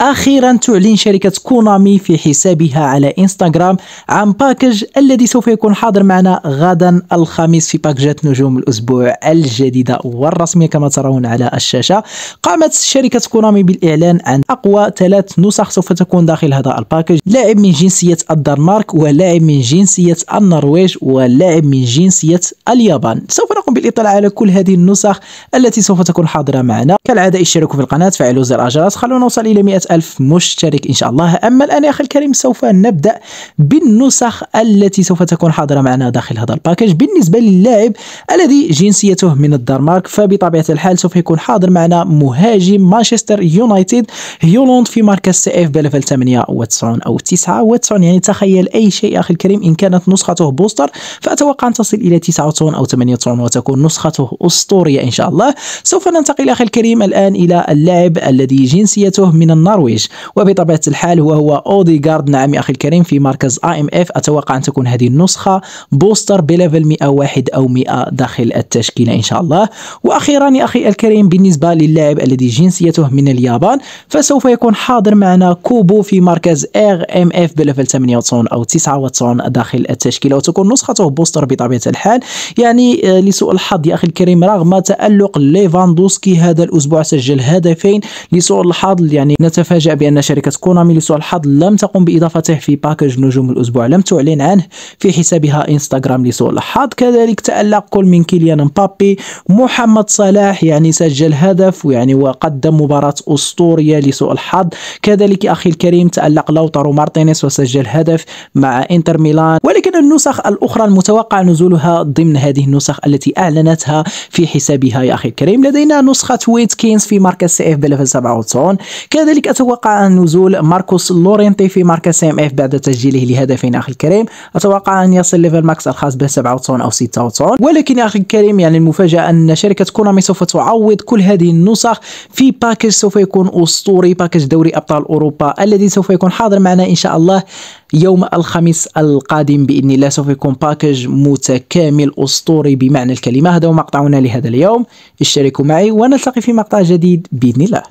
أخيرا تعلن شركة كونامي في حسابها على إنستغرام عن باكج الذي سوف يكون حاضر معنا غدا الخميس في باكجات نجوم الأسبوع الجديدة والرسمية كما ترون على الشاشة قامت شركة كونامي بالإعلان عن أقوى ثلاث نسخ سوف تكون داخل هذا الباكج لاعب من جنسية الدنمارك ولاعب من جنسية النرويج ولاعب من جنسية اليابان سوف نقوم بالإطلاع على كل هذه النسخ التي سوف تكون حاضرة معنا كالعادة اشتركوا في القناة فعلوا زر الجرس خلونا نوصل إلى 100 ألف مشترك إن شاء الله أما الآن يا أخي الكريم سوف نبدأ بالنسخ التي سوف تكون حاضرة معنا داخل هذا الباكج بالنسبة للاعب الذي جنسيته من الدنمارك فبطبيعة الحال سوف يكون حاضر معنا مهاجم مانشستر يونايتد هيولوند في مركز سي اف بليفل 98 أو 99 يعني تخيل أي شيء أخي الكريم إن كانت نسخته بوستر فأتوقع أن تصل إلى 99 أو 98 وتكون نسخته أسطورية إن شاء الله سوف ننتقل أخي الكريم الآن إلى اللاعب الذي جنسيته من النار النرويج وبطبيعة الحال هو هو جارد نعم يا أخي الكريم في مركز اي ام اف أتوقع أن تكون هذه النسخة بوستر بليفل 101 أو 100 داخل التشكيلة إن شاء الله وأخيرا يا أخي الكريم بالنسبة للاعب الذي جنسيته من اليابان فسوف يكون حاضر معنا كوبو في مركز ار ام اف بليفل 98 أو 99 داخل التشكيلة وتكون نسخته بوستر بطبيعة الحال يعني آه، لسوء الحظ يا أخي الكريم رغم تألق ليفاندوسكي هذا الأسبوع سجل هدفين لسوء الحظ يعني نتف تفاجأ بأن شركة كونامي لسوء الحظ لم تقم بإضافته في باكج نجوم الأسبوع لم تعلن عنه في حسابها إنستغرام لسوء الحظ كذلك تألق كل من كيليان مبابي محمد صلاح يعني سجل هدف يعني وقدم مباراة أسطورية لسوء الحظ كذلك أخي الكريم تألق لوطارو مارتينيز وسجل هدف مع إنتر ميلان ولكن النسخ الأخرى المتوقع نزولها ضمن هذه النسخ التي أعلنتها في حسابها يا أخي الكريم لدينا نسخة ويتكينز في مركز سي اف بلفل 97 كذلك أتوقع أن نزول ماركوس لورينتي في مركز سي ام اف بعد تسجيله لهدفين أخي الكريم أتوقع أن يصل ليفل ماكس الخاص به 97 أو 96 ولكن يا أخي الكريم يعني المفاجأة أن شركة كونامي سوف تعوض كل هذه النسخ في باكج سوف يكون أسطوري باكج دوري أبطال أوروبا الذي سوف يكون حاضر معنا إن شاء الله يوم الخميس القادم باذن الله سوف يكون باكج متكامل اسطوري بمعنى الكلمه هذا هو مقطعنا لهذا اليوم اشتركوا معي ونلتقي في مقطع جديد باذن الله